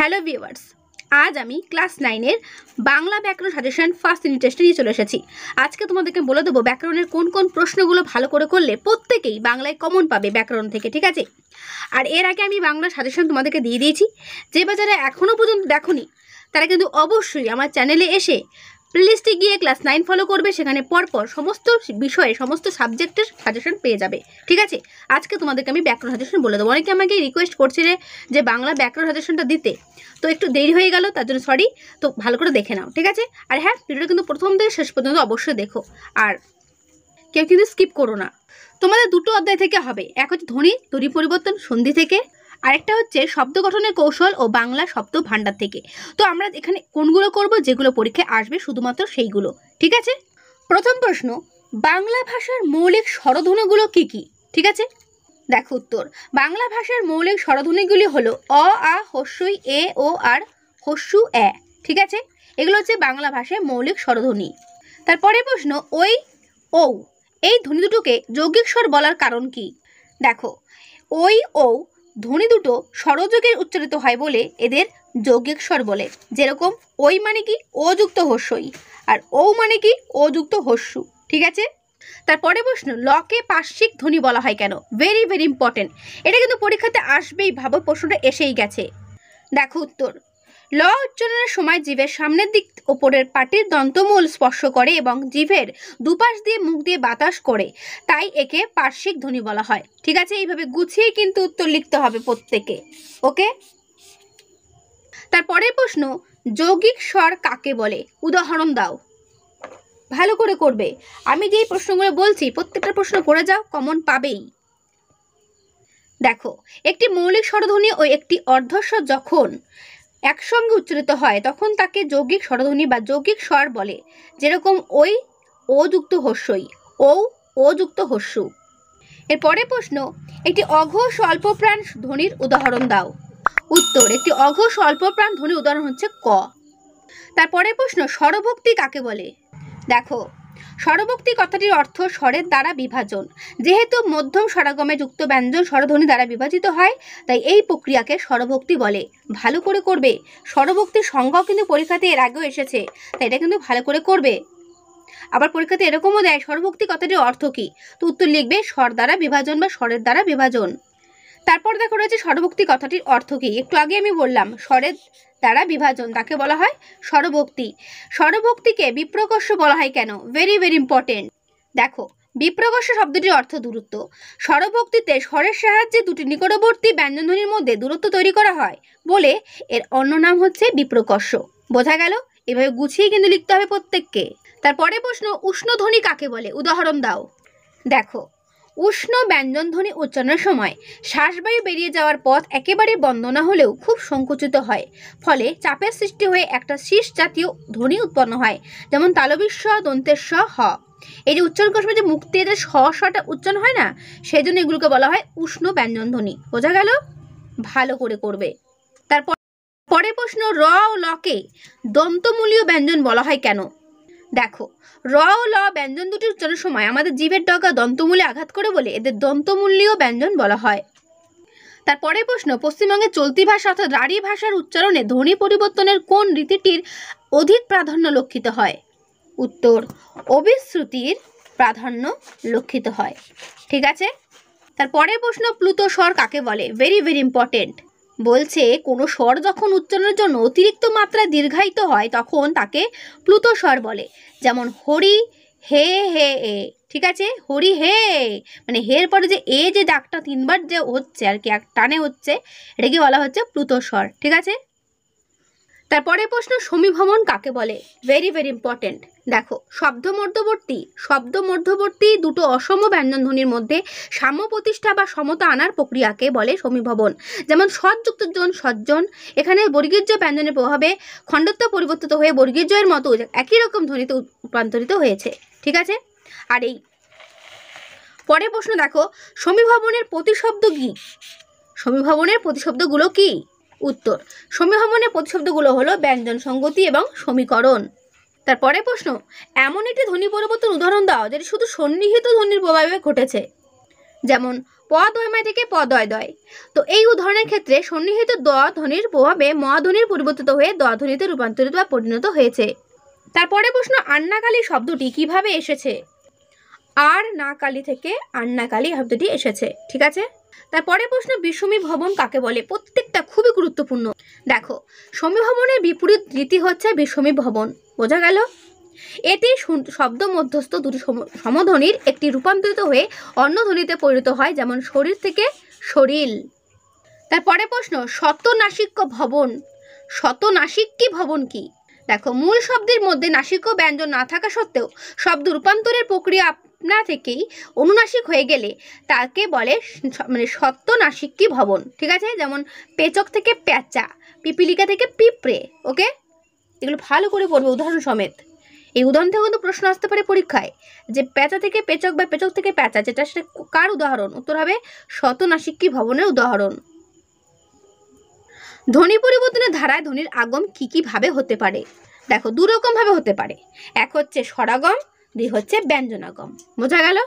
hello viewers আজ আমি class নাইনের বাংলা ব্যাকরণ সাজেশন ফার্স্ট ইউনিট টেস্টে নিয়ে চলে এসেছি আজকে তোমাদেরকে বলে দেবো ব্যাকরণের কোন কোন প্রশ্নগুলো ভালো করে করলে প্রত্যেকেই বাংলায় কমন পাবে ব্যাকরণ থেকে ঠিক আছে আর এর আগে আমি বাংলা সাজেশন তোমাদেরকে দিয়ে দিয়েছি যে বাজারে এখনও পর্যন্ত দেখোনি তারা কিন্তু অবশ্যই আমার চ্যানেলে এসে প্লেলিস্টে গিয়ে ক্লাস নাইন ফলো করবে সেখানে পরপর সমস্ত বিষয়ে সমস্ত সাবজেক্টের সাজেশন পেয়ে যাবে ঠিক আছে আজকে তোমাদেরকে আমি ব্যাকরণ সাজেশন বলে দেবো অনেকে আমাকে রিকোয়েস্ট করছিলে যে বাংলা ব্যাকরণ সাজেশনটা দিতে তো একটু দেরি হয়ে গেল তার জন্য সরি তো ভালো করে দেখে নাও ঠিক আছে আর হ্যাঁ ভিডিওটা কিন্তু প্রথম থেকে শেষ পর্যন্ত অবশ্যই দেখো আর কেউ কিন্তু স্কিপ করো না তোমাদের দুটো অধ্যায় থেকে হবে এক হচ্ছে ধ্বনি ধ্বনি পরিবর্তন সন্ধি থেকে আরেকটা হচ্ছে শব্দ গঠনের কৌশল ও বাংলা শব্দ ভাণ্ডার থেকে তো আমরা এখানে কোনগুলো করব যেগুলো পরীক্ষায় আসবে শুধুমাত্র সেইগুলো ঠিক আছে প্রথম প্রশ্ন বাংলা ভাষার মৌলিক স্বরধ্বনিগুলো কি কি ঠিক আছে দেখো উত্তর বাংলা ভাষার মৌলিক স্বরধ্বনিগুলি হলো অ আ হস্যই এ ও আর হস্যু এ ঠিক আছে এগুলো হচ্ছে বাংলা ভাষায় মৌলিক স্বরধ্বনি তারপরে প্রশ্ন ওই ও এই ধ্বনি দুটোকে যৌগিক স্বর বলার কারণ কি দেখো ওই ও ধ্বনি দুটো স্বরযোগে উচ্চারিত হয় বলে এদের যৌগিক স্বর বলে যেরকম ওই মানে কি অযুক্ত হস্যই আর ও মানে কি অযুক্ত হস্যু ঠিক আছে তারপরে প্রশ্ন লকে পার্শ্বিক ধ্বনি বলা হয় কেন ভেরি ভেরি ইম্পর্টেন্ট এটা কিন্তু পরীক্ষাতে আসবেই ভাবো প্রশ্নটা এসেই গেছে দেখো উত্তর ল উচ্চারণের সময় জীবের সামনের দিক ওপরের পাটির দন্তমূল স্পর্শ করে এবং জীবের দুপাশ দিয়ে মুখ দিয়ে বাতাস করে তাই একে পার্শ্বিক ধ্বনি বলা হয় ঠিক আছে এইভাবে গুছিয়ে কিন্তু উত্তর লিখতে হবে প্রত্যেকে ওকে তারপরের প্রশ্ন যৌগিক স্বর কাকে বলে উদাহরণ দাও ভালো করে করবে আমি যেই প্রশ্নগুলো বলছি প্রত্যেকটা প্রশ্ন করে যাও কমন পাবেই দেখো একটি মৌলিক স্বরধ্বনি ও একটি অর্ধস্বর যখন একসঙ্গে উচ্চারিত হয় তখন তাকে যৌগিক স্বরধ্বনি বা যৌগিক স্বর বলে যেরকম ওই ও যুক্ত হস্যই ও ও যুক্ত হস্য এর প্রশ্ন একটি অঘোষ প্রাণ ধ্বনির উদাহরণ দাও উত্তর একটি অঘোষ প্রাণ ধ্বনির উদাহরণ হচ্ছে ক তারপরে প্রশ্ন স্বরভক্তি কাকে বলে দেখো স্বরভক্তি কথাটির অর্থ স্বরের দ্বারা বিভাজন যেহেতু মধ্যম স্বরাগমে যুক্ত ব্যঞ্জন স্বরধ্বনি দ্বারা বিভাজিত হয় তাই এই প্রক্রিয়াকে স্বরভক্তি বলে ভালো করে করবে স্বরভক্তির সংজ্ঞাও কিন্তু পরীক্ষাতে এর আগেও এসেছে তাই এটা কিন্তু ভালো করে করবে আবার পরীক্ষাতে এরকমও দেয় স্বরভক্তি কথাটির অর্থ কী তো উত্তর লিখবে স্বর দ্বারা বিভাজন বা স্বরের দ্বারা বিভাজন তারপর দেখো রয়েছে স্বরভক্তি কথাটির অর্থ কী একটু আগে আমি বললাম স্বরের দ্বারা বিভাজন তাকে বলা হয় স্বরভক্তি স্বরভক্তিকে বিপ্রকর্ষ বলা হয় কেন ভেরি ভেরি ইম্পর্টেন্ট দেখো বিপ্রকর্ষ শব্দটির অর্থ দূরত্ব স্বরভক্তিতে স্বরের সাহায্যে দুটি নিকটবর্তী ব্যঞ্জনধ্বনির মধ্যে দূরত্ব তৈরি করা হয় বলে এর অন্য নাম হচ্ছে বিপ্রকর্ষ বোঝা গেল এভাবে গুছিয়ে কিন্তু লিখতে হবে প্রত্যেককে তারপরে প্রশ্ন উষ্ণধ্বনি কাকে বলে উদাহরণ দাও দেখো উষ্ণ ব্যঞ্জনধ্বনি উচ্চারণের সময় শ্বাসবায়ু বেরিয়ে যাওয়ার পথ একেবারে বন্ধ না হলেও খুব সংকুচিত হয় ফলে চাপের সৃষ্টি হয়ে একটা শীষ জাতীয় ধ্বনি উৎপন্ন হয় যেমন দন্তের স হ এই যে উচ্চারণ করার সময় যে মুক্তি যে স সটা উচ্চারণ হয় না সেই জন্য এগুলোকে বলা হয় উষ্ণ ব্যঞ্জনধ্বনি বোঝা গেল ভালো করে করবে তারপর পরে প্রশ্ন র ও লকে দন্তমূলীয় ব্যঞ্জন বলা হয় কেন দেখো র ও ল ব্যঞ্জন দুটি উচ্চারণের সময় আমাদের জীবের ডগা দন্তমূলে আঘাত করে বলে এদের দন্তমূল্যীয় ব্যঞ্জন বলা হয় তারপরে প্রশ্ন পশ্চিমবঙ্গে চলতি ভাষা অর্থাৎ রাঢ়ী ভাষার উচ্চারণে ধ্বনি পরিবর্তনের কোন রীতিটির অধিক প্রাধান্য লক্ষিত হয় উত্তর অবিশ্রুতির প্রাধান্য লক্ষিত হয় ঠিক আছে পরের প্রশ্ন প্লুত স্বর কাকে বলে ভেরি ভেরি ইম্পর্টেন্ট বলছে কোনো স্বর যখন উচ্চারণের জন্য অতিরিক্ত মাত্রা দীর্ঘায়িত হয় তখন তাকে প্লুত স্বর বলে যেমন হরি হে হে এ ঠিক আছে হরি হে মানে হের পরে যে এ যে ডাকটা তিনবার যে হচ্ছে আর কি এক টানে হচ্ছে এটাকে বলা হচ্ছে প্লুত স্বর ঠিক আছে তারপরে প্রশ্ন সমীভ্রমণ কাকে বলে ভেরি ভেরি ইম্পর্টেন্ট দেখো শব্দ মধ্যবর্তী শব্দ মধ্যবর্তী দুটো অসম ব্যঞ্জন ধ্বনির মধ্যে সাম্য প্রতিষ্ঠা বা সমতা আনার প্রক্রিয়াকে বলে সমীভবন যেমন সৎযুক্ত জন সজ্জন এখানে বর্গীর্য ব্যঞ্জনের প্রভাবে খণ্ডত্ব পরিবর্তিত হয়ে বর্গীর্যের মতো একই রকম ধ্বনিতে রূপান্তরিত হয়েছে ঠিক আছে আর এই পরের প্রশ্ন দেখো সমীভবনের প্রতিশব্দ কী সমীভবনের প্রতিশব্দগুলো কী উত্তর সমীহমনের প্রতিশব্দগুলো হলো ব্যঞ্জন সঙ্গতি এবং সমীকরণ তারপরে প্রশ্ন এমন একটি ধ্বনি পরিবর্তন উদাহরণ দাও যেটি শুধু সন্নিহিত ধ্বনির প্রভাবে ঘটেছে যেমন পদয়ময় থেকে প দয় তো এই উদাহরণের ক্ষেত্রে সন্নিহিত দ ধ্বনির প্রভাবে ম ধ্বনির পরিবর্তিত হয়ে দ ধ্বনিতে রূপান্তরিত বা পরিণত হয়েছে তারপরে প্রশ্ন আন্নাকালী শব্দটি কিভাবে এসেছে আর না কালি থেকে আন্নাকালী শব্দটি এসেছে ঠিক আছে তার পরের প্রশ্ন বিষমী ভবন কাকে বলে প্রত্যেকটা খুবই গুরুত্বপূর্ণ দেখো সমী ভবনের বিপরীত রীতি হচ্ছে বিষমী ভবন বোঝা গেল এটি শব্দ মধ্যস্থ দুটি সমধ্বনির একটি রূপান্তরিত হয়ে অন্য ধ্বনিতে পরিণত হয় যেমন শরীর থেকে শরীর তারপরে প্রশ্ন শতনাসিক্য ভবন শতনাসিক্যি ভবন কি দেখো মূল শব্দের মধ্যে নাসিক্য ব্যঞ্জন না থাকা সত্ত্বেও শব্দ রূপান্তরের প্রক্রিয়া আপনা থেকেই অনুনাসিক হয়ে গেলে তাকে বলে মানে সত্যনাসিকী ভবন ঠিক আছে যেমন পেচক থেকে প্যাচা পিপিলিকা থেকে পিঁপড়ে ওকে এগুলো ভালো করে পড়বে উদাহরণ সমেত এই উদাহরণ থেকে কিন্তু প্রশ্ন আসতে পারে পরীক্ষায় যে প্যাচা থেকে পেচক বা পেচক থেকে প্যাচা যেটা সেটা কার উদাহরণ উত্তর হবে শতনাসিকী ভবনের উদাহরণ ধ্বনি পরিবর্তনের ধারায় ধ্বনির আগম কী কীভাবে হতে পারে দেখো দু হতে পারে এক হচ্ছে স্বরাগম ডি হচ্ছে ব্যঞ্জনাগম বোঝা গেল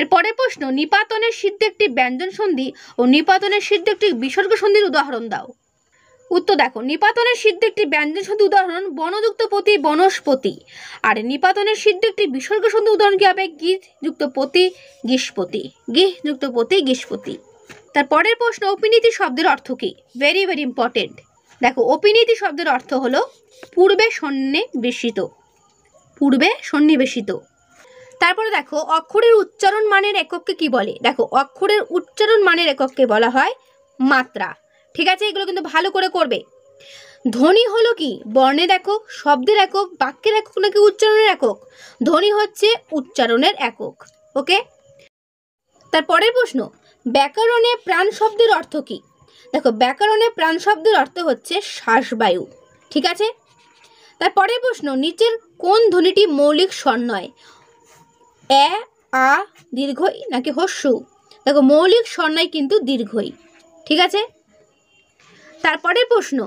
এর পরের প্রশ্ন নিপাতনের সিদ্ধ একটি ব্যঞ্জন সন্ধি ও নিপাতনের সিদ্ধ একটি বিসর্গ সন্ধির উদাহরণ দাও উত্তর দেখো নিপাতনের সিদ্ধ একটি ব্যঞ্জন সন্ধি উদাহরণ বনযুক্ত পতি বনস্পতি আর নিপাতনের সিদ্ধ একটি বিসর্গ সন্ধি উদাহরণ কী হবে যুক্ত যুক্তপতি গিষ্পতি গিহ পতি গিষ্পতি তার পরের প্রশ্ন অপিনীতি শব্দের অর্থ কী ভেরি ভেরি ইম্পর্টেন্ট দেখো অপিনীতি শব্দের অর্থ হলো পূর্বে সন্নে বিস্মিত পূর্বে সন্নিবেশিত তারপরে দেখো অক্ষরের উচ্চারণ মানের একককে কি বলে দেখো অক্ষরের উচ্চারণ মানের একককে বলা হয় মাত্রা ঠিক আছে এগুলো কিন্তু ভালো করে করবে ধ্বনি হলো কি বর্ণের একক শব্দের একক বাক্যের একক নাকি উচ্চারণের একক ধ্বনি হচ্ছে উচ্চারণের একক ওকে তার পরের প্রশ্ন ব্যাকরণে প্রাণ শব্দের অর্থ কি দেখো ব্যাকরণে প্রাণ শব্দের অর্থ হচ্ছে শ্বাসবায়ু ঠিক আছে পরের প্রশ্ন নিচের কোন ধ্বনিটি মৌলিক স্বর নয় এ আ দীর্ঘই নাকি হস্যু দেখো মৌলিক স্বর নয় কিন্তু দীর্ঘই ঠিক আছে তারপরের প্রশ্ন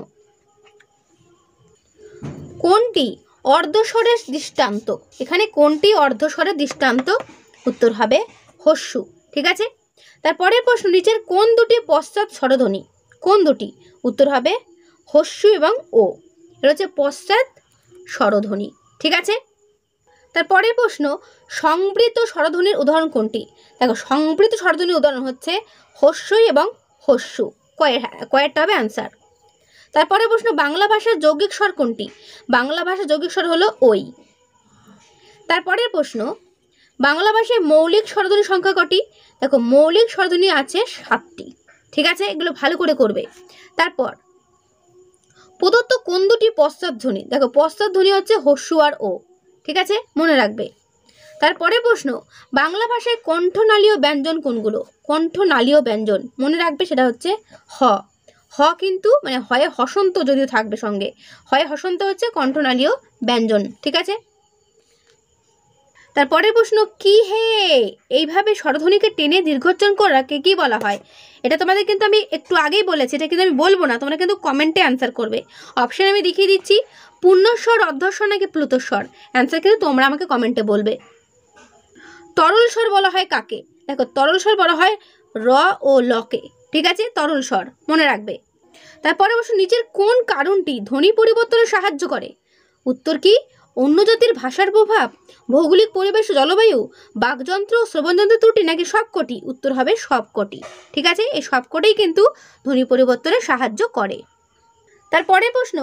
কোনটি অর্ধস্বরের দৃষ্টান্ত এখানে কোনটি অর্ধস্বরের দৃষ্টান্ত উত্তর হবে হস্যু ঠিক আছে তারপরের প্রশ্ন নিচের কোন দুটি পশ্চাৎ স্বরধ্বনি কোন দুটি উত্তর হবে হস্যু এবং ও এটা হচ্ছে পশ্চাৎ স্বরধ্বনি ঠিক আছে তারপরের প্রশ্ন সংবৃত স্বরধ্বনির উদাহরণ কোনটি দেখো সংবৃত স্বরধ্বনির উদাহরণ হচ্ছে হস্যই এবং হস্যু কয়ের হ্যাঁ, কয়েরটা হবে অ্যান্সার তারপরে প্রশ্ন বাংলা ভাষার যৌগিক স্বর কোনটি বাংলা ভাষার যৌগিক স্বর হলো ওই তারপরের প্রশ্ন বাংলা ভাষায় মৌলিক স্বরধ্বনি সংখ্যা কটি দেখো মৌলিক স্বরধ্বনি আছে সাতটি ঠিক আছে এগুলো ভালো করে করবে তারপর প্রদত্ত কোন দুটি পশ্চাদধ্বনি দেখো পশ্চাৎধ্বনি হচ্ছে হস্যু আর ও ঠিক আছে মনে রাখবে তারপরে প্রশ্ন বাংলা ভাষায় কণ্ঠনালীয় ব্যঞ্জন কোনগুলো কণ্ঠনালীয় ব্যঞ্জন মনে রাখবে সেটা হচ্ছে হ হ কিন্তু মানে হয় হসন্ত যদিও থাকবে সঙ্গে হয় হসন্ত হচ্ছে কণ্ঠনালীয় ব্যঞ্জন ঠিক আছে তার পরের প্রশ্ন কি হে এইভাবে স্বরধ্বনিকে টেনে দীর্ঘোচ্চন করাকে কি বলা হয় এটা তোমাদের কিন্তু আমি একটু আগেই বলেছি এটা কিন্তু আমি বলবো না তোমরা কিন্তু কমেন্টে অ্যান্সার করবে অপশান আমি দেখিয়ে দিচ্ছি পূর্ণস্বর অর্ধস্বর নাকি প্লুতস্বর অ্যান্সার কিন্তু তোমরা আমাকে কমেন্টে বলবে তরল স্বর বলা হয় কাকে দেখো তরল স্বর বলা হয় র ও লকে ঠিক আছে তরল স্বর মনে রাখবে তারপরে অবশ্য নিচের কোন কারণটি ধ্বনি পরিবর্তনে সাহায্য করে উত্তর কি অন্য জাতির ভাষার প্রভাব ভৌগোলিক পরিবেশ জলবায়ু বাকযন্ত্র শ্রবণযন্ত্র ত্রুটি নাকি সবকটি উত্তর হবে সবকটি ঠিক আছে এই সবকটাই কিন্তু ধ্বনি পরিবর্তনে সাহায্য করে তারপরে প্রশ্ন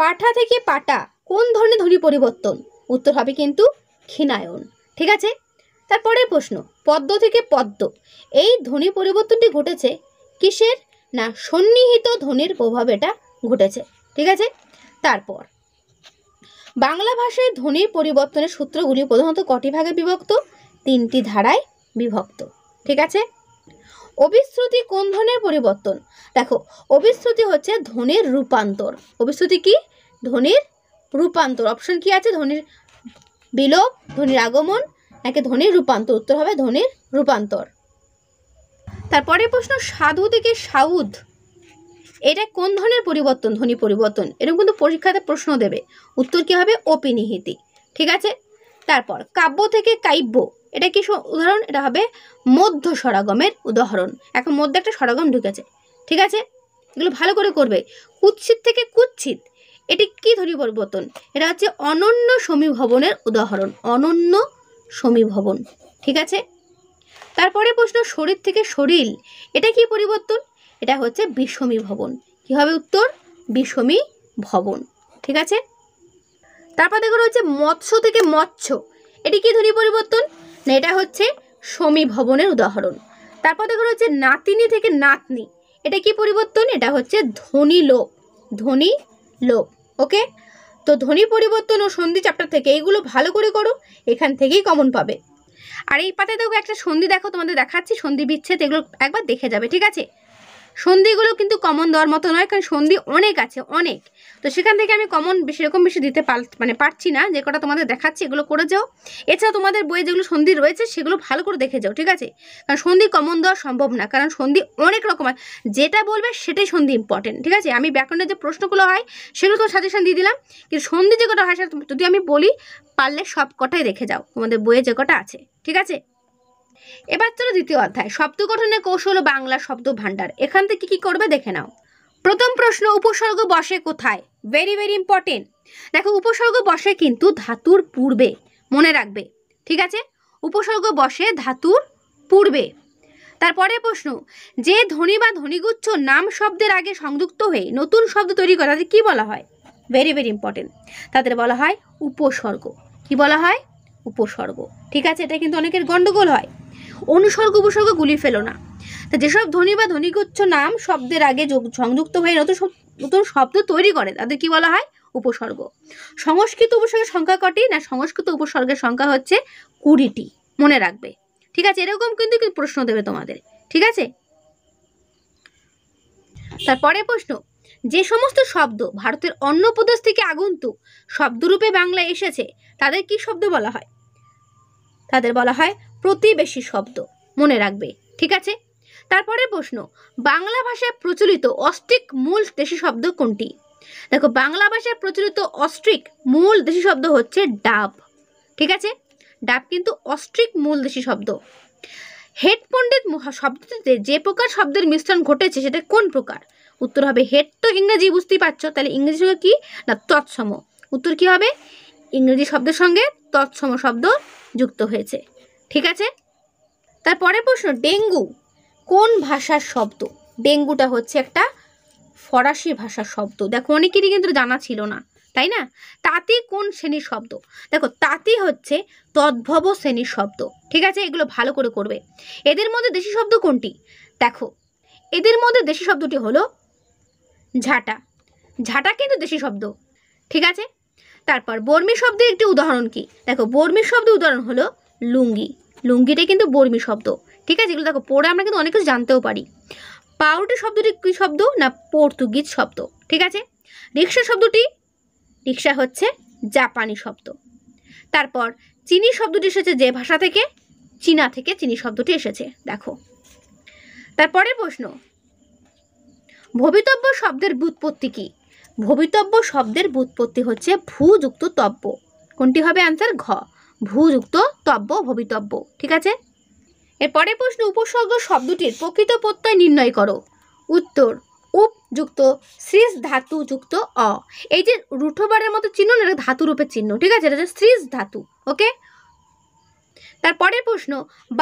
পাঠা থেকে পাটা কোন ধরনের ধ্বনি পরিবর্তন উত্তর হবে কিন্তু ক্ষীণায়ন ঠিক আছে তারপরে প্রশ্ন পদ্ম থেকে পদ্ম এই ধ্বনি পরিবর্তনটি ঘটেছে কিসের না সন্নিহিত ধ্বনির প্রভাব এটা ঘটেছে ঠিক আছে তারপর বাংলা ভাষায় ধ্বনির পরিবর্তনের সূত্রগুলি প্রধানত কটি ভাগে বিভক্ত তিনটি ধারায় বিভক্ত ঠিক আছে অবিশ্রুতি কোন ধ্বনির পরিবর্তন দেখো অবিশ্রুতি হচ্ছে ধ্বনির রূপান্তর অবিশ্রুতি কি ধ্বনির রূপান্তর অপশন কি আছে ধ্বনির বিলোপ ধ্বনির আগমন নাকি ধ্বনির রূপান্তর উত্তর হবে ধ্বনির রূপান্তর তারপরে প্রশ্ন সাধু থেকে সাউদ এটা কোন ধরনের পরিবর্তন ধ্বনি পরিবর্তন এরকম কিন্তু পরীক্ষাতে প্রশ্ন দেবে উত্তর কী হবে অপিনিহিতি ঠিক আছে তারপর কাব্য থেকে কাব্য এটা কি উদাহরণ এটা হবে মধ্য সরাগমের উদাহরণ এখন মধ্যে একটা সরাগম ঢুকেছে ঠিক আছে এগুলো ভালো করে করবে কুৎসিত থেকে কুৎসিত এটি কি ধরি পরিবর্তন এটা হচ্ছে অনন্য সমীভবনের উদাহরণ অনন্য সমীভবন ঠিক আছে তারপরে প্রশ্ন শরীর থেকে শরীর এটা কি পরিবর্তন এটা হচ্ছে বিষমী ভবন কি হবে উত্তর বিষমী ভবন ঠিক আছে তারপর দেখো রয়েছে মৎস্য থেকে মৎস্য এটি কি ধ্বনি পরিবর্তন না এটা হচ্ছে সমী ভবনের উদাহরণ তারপর দেখো রয়েছে নাতিনি থেকে নাতনি এটা কি পরিবর্তন এটা হচ্ছে ধনী লোক ধনী লোক ওকে তো ধ্বনি পরিবর্তন ও সন্ধি চ্যাপ্টার থেকে এইগুলো ভালো করে করো এখান থেকেই কমন পাবে আর এই পাতায় দেখো একটা সন্ধি দেখো তোমাদের দেখাচ্ছি সন্ধি বিচ্ছেদ এগুলো একবার দেখে যাবে ঠিক আছে সন্ধিগুলো কিন্তু কমন দেওয়ার মতো নয় কারণ সন্ধি অনেক আছে অনেক তো সেখান থেকে আমি কমন সেরকম বেশি দিতে পার মানে পারছি না যে কটা তোমাদের দেখাচ্ছি এগুলো করে যাও এছাড়া তোমাদের বইয়ে যেগুলো সন্ধি রয়েছে সেগুলো ভালো করে দেখে যাও ঠিক আছে কারণ সন্ধি কমন দেওয়া সম্ভব না কারণ সন্ধি অনেক রকম হয় যেটা বলবে সেটাই সন্ধি ইম্পর্টেন্ট ঠিক আছে আমি ব্যাকরণের যে প্রশ্নগুলো হয় সেগুলো তোমার সাজেশন দিয়ে দিলাম কিন্তু সন্ধি যে কটা হয় সেটা যদি আমি বলি পারলে সব কটাই দেখে যাও তোমাদের বইয়ে যে কটা আছে ঠিক আছে এবার চলো দ্বিতীয় অধ্যায় শব্দ গঠনের কৌশল বাংলা শব্দ ভাণ্ডার এখান থেকে কি করবে দেখে নাও প্রথম প্রশ্ন উপসর্গ বসে কোথায় ভেরি ভেরি ইম্পর্টেন্ট দেখো উপসর্গ বসে কিন্তু ধাতুর পূর্বে মনে রাখবে ঠিক আছে উপসর্গ বসে ধাতুর পূর্বে তারপরে প্রশ্ন যে ধ্বনি বা ধ্বনিগুচ্ছ নাম শব্দের আগে সংযুক্ত হয়ে নতুন শব্দ তৈরি করে তাদের কী বলা হয় ভেরি ভেরি ইম্পর্টেন্ট তাদের বলা হয় উপসর্গ কি বলা হয় উপসর্গ ঠিক আছে এটা কিন্তু অনেকের গণ্ডগোল হয় অনুসর্গ উপসর্গ গুলি ফেলো না তা যেসব ধ্বনি বা ধ্বনিগুচ্ছ নাম শব্দের আগে সংযুক্ত হয়ে নতুন নতুন শব্দ তৈরি করে তাদের কি বলা হয় উপসর্গ সংস্কৃত উপসর্গের সংখ্যা কটি না সংস্কৃত উপসর্গের সংখ্যা হচ্ছে কুড়িটি মনে রাখবে ঠিক আছে এরকম কিন্তু প্রশ্ন দেবে তোমাদের ঠিক আছে তারপরে প্রশ্ন যে সমস্ত শব্দ ভারতের অন্য প্রদেশ থেকে আগন্তুক শব্দরূপে বাংলায় এসেছে তাদের কি শব্দ বলা হয় তাদের বলা হয় প্রতিবেশী শব্দ মনে রাখবে ঠিক আছে তারপরে প্রশ্ন বাংলা ভাষায় প্রচলিত অস্ট্রিক মূল দেশি শব্দ কোনটি দেখো বাংলা ভাষায় প্রচলিত অস্ট্রিক মূল দেশি শব্দ হচ্ছে ডাব ঠিক আছে ডাব কিন্তু অস্ট্রিক মূল দেশি শব্দ হেড পণ্ডিত শব্দটিতে যে প্রকার শব্দের মিশ্রণ ঘটেছে সেটা কোন প্রকার উত্তর হবে হেড তো ইংরেজি বুঝতেই পারছো তাহলে ইংরেজি সঙ্গে কি না তৎসম উত্তর কি হবে ইংরেজি শব্দের সঙ্গে তৎসম শব্দ যুক্ত হয়েছে ঠিক আছে তারপরে প্রশ্ন ডেঙ্গু কোন ভাষার শব্দ ডেঙ্গুটা হচ্ছে একটা ফরাসি ভাষার শব্দ দেখো অনেকেরই কিন্তু জানা ছিল না তাই না তাঁতি কোন শ্রেণীর শব্দ দেখো তাঁতি হচ্ছে তদ্ভব শ্রেণীর শব্দ ঠিক আছে এগুলো ভালো করে করবে এদের মধ্যে দেশি শব্দ কোনটি দেখো এদের মধ্যে দেশি শব্দটি হলো ঝাটা ঝাটা কিন্তু দেশি শব্দ ঠিক আছে তারপর বর্মী শব্দের একটি উদাহরণ কি দেখো বর্মী শব্দের উদাহরণ হলো লুঙ্গি লুঙ্গিটাই কিন্তু বর্মী শব্দ ঠিক আছে এগুলো দেখো পড়ে আমরা কিন্তু অনেক কিছু জানতেও পারি পাউরুটি শব্দটি কী শব্দ না পর্তুগিজ শব্দ ঠিক আছে রিক্সা শব্দটি রিক্সা হচ্ছে জাপানি শব্দ তারপর চিনি শব্দটি এসেছে যে ভাষা থেকে চীনা থেকে চিনি শব্দটি এসেছে দেখো তারপরের প্রশ্ন ভবিতব্য শব্দের ব্যুৎপত্তি কী ভবিতব্য শব্দের ব্যুৎপত্তি হচ্ছে ভূযুক্ত তব্য কোনটি হবে অ্যান্সার ঘ ভূযুক্ত তব্য ভবিতব্য ঠিক আছে এরপরে প্রশ্ন উপসর্গ শব্দটির প্রকৃত প্রত্যয় নির্ণয় করো উত্তর উপ যুক্ত শ্রীষ ধাতু যুক্ত অ এই যে রুঠোবারের মতো চিহ্ন না এটা ধাতুরূপের চিহ্ন ঠিক আছে এটা শ্রীষ ধাতু ওকে তারপরের প্রশ্ন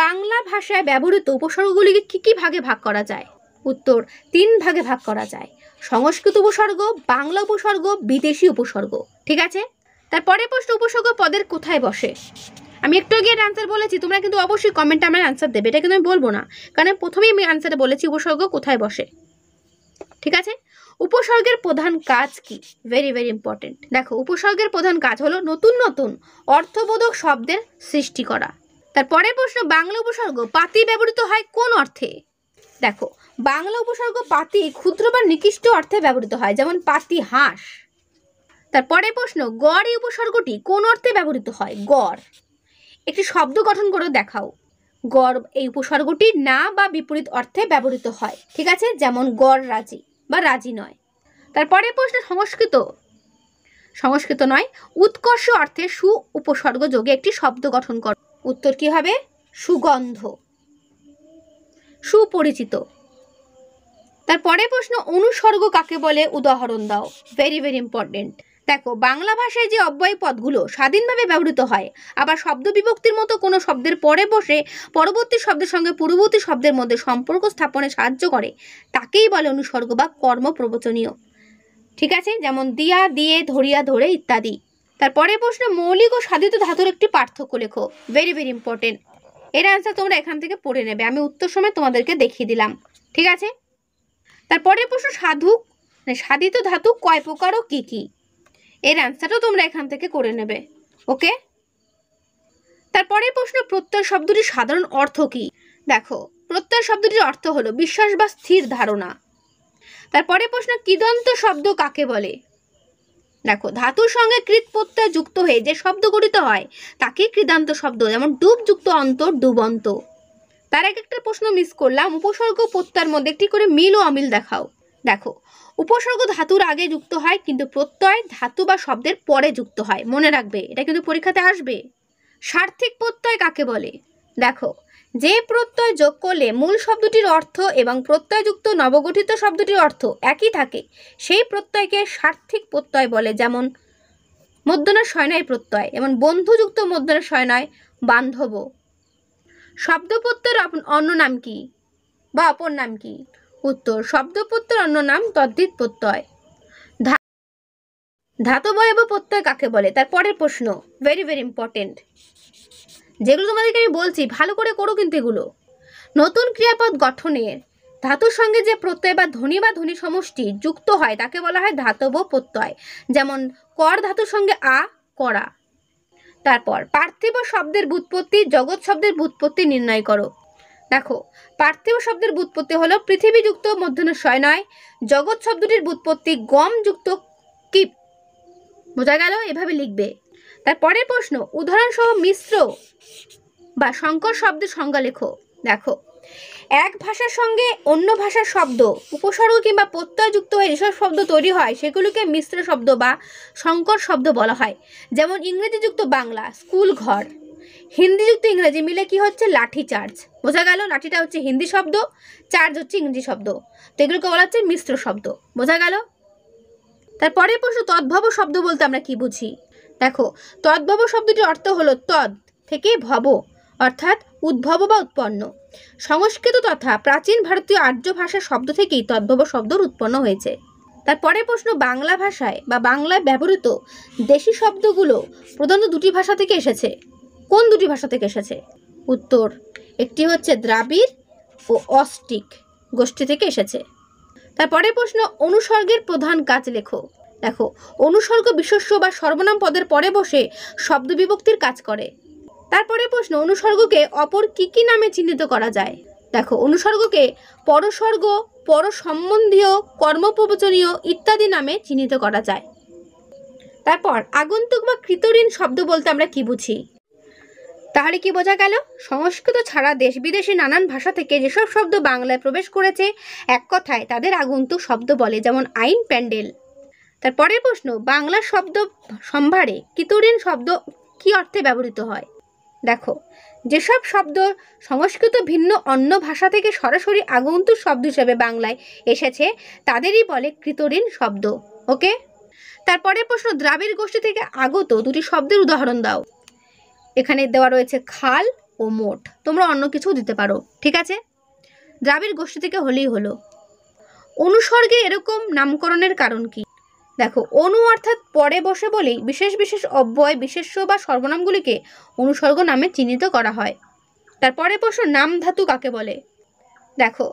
বাংলা ভাষায় ব্যবহৃত উপসর্গগুলিকে কী কী ভাগে ভাগ করা যায় উত্তর তিন ভাগে ভাগ করা যায় সংস্কৃত উপসর্গ বাংলা উপসর্গ বিদেশি উপসর্গ ঠিক আছে তারপরে প্রশ্ন উপসর্গ পদের কোথায় বসে আমি একটু আগে আনসার বলেছি তোমরা কিন্তু অবশ্যই কমেন্টে আমার আনসার দেবে এটা কিন্তু আমি বলবো না কারণ প্রথমেই আমি আনসারে বলেছি উপসর্গ কোথায় বসে ঠিক আছে উপসর্গের প্রধান কাজ কি ভেরি ভেরি ইম্পর্টেন্ট দেখো উপসর্গের প্রধান কাজ হলো নতুন নতুন অর্থবোধক শব্দের সৃষ্টি করা তারপরে প্রশ্ন বাংলা উপসর্গ পাতি ব্যবহৃত হয় কোন অর্থে দেখো বাংলা উপসর্গ পাতি ক্ষুদ্র বা নিকৃষ্ট অর্থে ব্যবহৃত হয় যেমন পাতি হাঁস তারপরে প্রশ্ন গড় এই উপসর্গটি কোন অর্থে ব্যবহৃত হয় গড় একটি শব্দ গঠন করে দেখাও গড় এই উপসর্গটি না বা বিপরীত অর্থে ব্যবহৃত হয় ঠিক আছে যেমন গড় রাজি বা রাজি নয় তারপরে প্রশ্ন সংস্কৃত সংস্কৃত নয় উৎকর্ষ অর্থে সু উপসর্গ যোগে একটি শব্দ গঠন কর উত্তর কি হবে সুগন্ধ সুপরিচিত তারপরে প্রশ্ন অনুসর্গ কাকে বলে উদাহরণ দাও ভেরি ভেরি ইম্পর্টেন্ট দেখো বাংলা ভাষায় যে অব্যয় পদগুলো স্বাধীনভাবে ব্যবহৃত হয় আবার শব্দ বিভক্তির মতো কোনো শব্দের পরে বসে পরবর্তী শব্দের সঙ্গে পূর্ববর্তী শব্দের মধ্যে সম্পর্ক স্থাপনে সাহায্য করে তাকেই বলে অনুসর্গ বা কর্ম প্রবচনীয় ঠিক আছে যেমন দিয়া দিয়ে ধরিয়া ধরে ইত্যাদি তারপরে প্রশ্ন মৌলিক ও সাধিত ধাতুর একটি পার্থক্য লেখো ভেরি ভেরি ইম্পর্টেন্ট এর অ্যান্সার তোমরা এখান থেকে পড়ে নেবে আমি উত্তর সময় তোমাদেরকে দেখিয়ে দিলাম ঠিক আছে তারপরে প্রশ্ন সাধু মানে সাধিত ধাতু কয় প্রকার ও কী কী এর অ্যান্সারও তোমরা এখান থেকে করে নেবে ওকে তারপরে প্রশ্ন প্রত্যয় শব্দটির সাধারণ অর্থ কি দেখো প্রত্যয় শব্দটির অর্থ হলো বিশ্বাস বা স্থির ধারণা তারপরে প্রশ্ন কিদন্ত শব্দ কাকে বলে দেখো ধাতুর সঙ্গে কৃত প্রত্যয় যুক্ত হয়ে যে শব্দ গঠিত হয় তাকে কৃদান্ত শব্দ যেমন ডুব যুক্ত অন্তর ডুবন্ত তার এক একটা প্রশ্ন মিস করলাম উপসর্গ প্রত্যয়ের মধ্যে একটি করে মিল ও অমিল দেখাও দেখো উপসর্গ ধাতুর আগে যুক্ত হয় কিন্তু প্রত্যয় ধাতু বা শব্দের পরে যুক্ত হয় মনে রাখবে এটা কিন্তু পরীক্ষাতে আসবে সার্থিক প্রত্যয় কাকে বলে দেখো যে প্রত্যয় যোগ করলে মূল শব্দটির অর্থ এবং প্রত্যয়যুক্ত নবগঠিত শব্দটির অর্থ একই থাকে সেই প্রত্যয়কে সার্থিক প্রত্যয় বলে যেমন মধ্যনা শয়নায় প্রত্যয় এবং বন্ধুযুক্ত মধ্যনা শয়নায় বান্ধব শব্দ প্রত্যয়ের অন্য নাম কি বা অপর নাম কি উত্তর শব্দ প্রত্যয়ের অন্য নাম তদ্বিত প্রত্যয় ধাতবয় বা প্রত্যয় কাকে বলে তার পরের প্রশ্ন ভেরি ভেরি ইম্পর্টেন্ট যেগুলো তোমাদেরকে আমি বলছি ভালো করে করো কিন্তু এগুলো নতুন ক্রিয়াপদ গঠনের ধাতুর সঙ্গে যে প্রত্যয় বা ধ্বনি বা ধ্বনি সমষ্টি যুক্ত হয় তাকে বলা হয় ধাতব প্রত্যয় যেমন কর ধাতুর সঙ্গে আ করা তারপর পার্থিব শব্দের বুৎপত্তি জগৎ শব্দের বুৎপত্তি নির্ণয় করো দেখো পার্থিব শব্দের বুৎপত্তি হলো পৃথিবীযুক্ত মধ্যনশয় নয় জগৎ শব্দটির বুৎপত্তি যুক্ত কিপ বোঝা গেল এভাবে লিখবে তার পরের প্রশ্ন উদাহরণসহ মিশ্র বা সংকর শব্দের সংজ্ঞা লেখো দেখো এক ভাষার সঙ্গে অন্য ভাষার শব্দ উপসর্গ কিংবা প্রত্যয়যুক্ত হয়ে যেসব শব্দ তৈরি হয় সেগুলোকে মিশ্র শব্দ বা সংকর শব্দ বলা হয় যেমন ইংরেজিযুক্ত বাংলা স্কুল ঘর হিন্দিযুক্ত ইংরেজি মিলে কি হচ্ছে লাঠি চার্জ বোঝা গেল লাঠিটা হচ্ছে হিন্দি শব্দ চার্জ হচ্ছে ইংরেজি শব্দ তো এগুলোকে বলা হচ্ছে মিশ্র শব্দ বোঝা গেল তারপরে প্রশ্ন তদ্ভব শব্দ বলতে আমরা কি বুঝি দেখো তদ্ভব শব্দটির অর্থ হলো তদ থেকে ভব অর্থাৎ উদ্ভব বা উৎপন্ন সংস্কৃত তথা প্রাচীন ভারতীয় আর্য ভাষা শব্দ থেকেই তদ্ভব শব্দর উৎপন্ন হয়েছে তার পরের প্রশ্ন বাংলা ভাষায় বা বাংলায় ব্যবহৃত দেশি শব্দগুলো প্রধানত দুটি ভাষা থেকে এসেছে কোন দুটি ভাষা থেকে এসেছে উত্তর একটি হচ্ছে দ্রাবিড় ও অস্টিক গোষ্ঠী থেকে এসেছে পরের প্রশ্ন অনুসর্গের প্রধান কাজ লেখো দেখো অনুসর্গ বিশস্য বা সর্বনাম পদের পরে বসে শব্দ বিভক্তির কাজ করে তারপরে প্রশ্ন অনুসর্গকে অপর কি কি নামে চিহ্নিত করা যায় দেখো অনুসর্গকে পরসর্গ পরসম্বন্ধীয় কর্মপ্রবচনীয় ইত্যাদি নামে চিহ্নিত করা যায় তারপর আগন্তুক বা কৃতঋণ শব্দ বলতে আমরা কি বুঝি তাহলে কি বোঝা গেল সংস্কৃত ছাড়া দেশ বিদেশে নানান ভাষা থেকে যেসব শব্দ বাংলায় প্রবেশ করেছে এক কথায় তাদের আগন্তুক শব্দ বলে যেমন আইন প্যান্ডেল তার পরের প্রশ্ন বাংলা শব্দ সম্ভারে কিতরিন শব্দ কি অর্থে ব্যবহৃত হয় দেখো যেসব শব্দ সংস্কৃত ভিন্ন অন্য ভাষা থেকে সরাসরি আগন্তুক শব্দ হিসেবে বাংলায় এসেছে তাদেরই বলে কৃতরিন শব্দ ওকে তারপরে প্রশ্ন দ্রাবিড় গোষ্ঠী থেকে আগত দুটি শব্দের উদাহরণ দাও এখানে দেওয়া রয়েছে খাল ও মোট তোমরা অন্য কিছু দিতে পারো ঠিক আছে দ্রাবিড় গোষ্ঠী থেকে হলেই হলো অনুসর্গে এরকম নামকরণের কারণ কি দেখো অনু অর্থাৎ পরে বসে বলেই বিশেষ বিশেষ অব্যয় বিশেষ্য বা সর্বনামগুলিকে অনুসর্গ নামে চিহ্নিত করা হয় তারপরে বসে নাম ধাতু কাকে বলে দেখো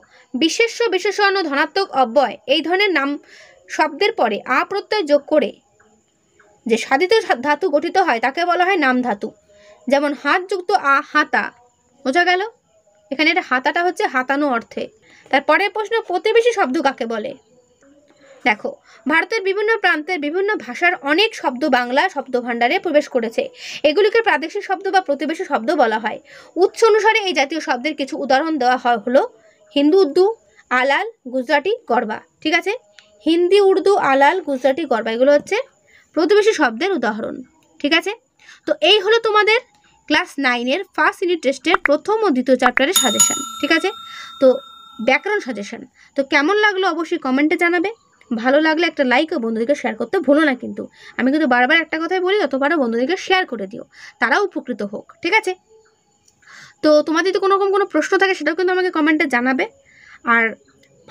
বিশেষ্য বিশেষণ ও ধনাত্মক অব্যয় এই ধরনের নাম শব্দের পরে আ প্রত্যয় যোগ করে যে সাধিত ধাতু গঠিত হয় তাকে বলা হয় নাম ধাতু যেমন হাত যুক্ত আ হাতা বোঝা গেল এখানে এটা হাতাটা হচ্ছে হাতানো অর্থে পরের প্রশ্ন প্রতিবেশী শব্দ কাকে বলে দেখো ভারতের বিভিন্ন প্রান্তের বিভিন্ন ভাষার অনেক শব্দ বাংলা শব্দ ভাণ্ডারে প্রবেশ করেছে এগুলিকে প্রাদেশিক শব্দ বা প্রতিবেশী শব্দ বলা হয় উৎস অনুসারে এই জাতীয় শব্দের কিছু উদাহরণ দেওয়া হয় হলো হিন্দু উর্দু আলাল গুজরাটি গরবা ঠিক আছে হিন্দি উর্দু আলাল গুজরাটি গরবা এগুলো হচ্ছে প্রতিবেশী শব্দের উদাহরণ ঠিক আছে তো এই হলো তোমাদের ক্লাস নাইনের ফার্স্ট ইউনিট টেস্টের প্রথম ও দ্বিতীয় চ্যাপ্টারের সাজেশন ঠিক আছে তো ব্যাকরণ সাজেশন তো কেমন লাগলো অবশ্যই কমেন্টে জানাবে ভালো লাগলে একটা লাইক ও বন্ধুদেরকে শেয়ার করতে ভুলো না কিন্তু আমি কিন্তু বারবার একটা কথাই বলি অতবারও বন্ধুদেরকে শেয়ার করে দিও তারাও উপকৃত হোক ঠিক আছে তো তোমার যদি কোনো রকম কোনো প্রশ্ন থাকে সেটাও কিন্তু আমাকে কমেন্টে জানাবে আর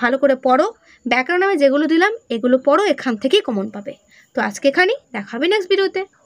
ভালো করে পড়ো ব্যাকরণ আমি যেগুলো দিলাম এগুলো পড়ো এখান থেকেই কমন পাবে তো আজকে এখানেই দেখাবে নেক্সট ভিডিওতে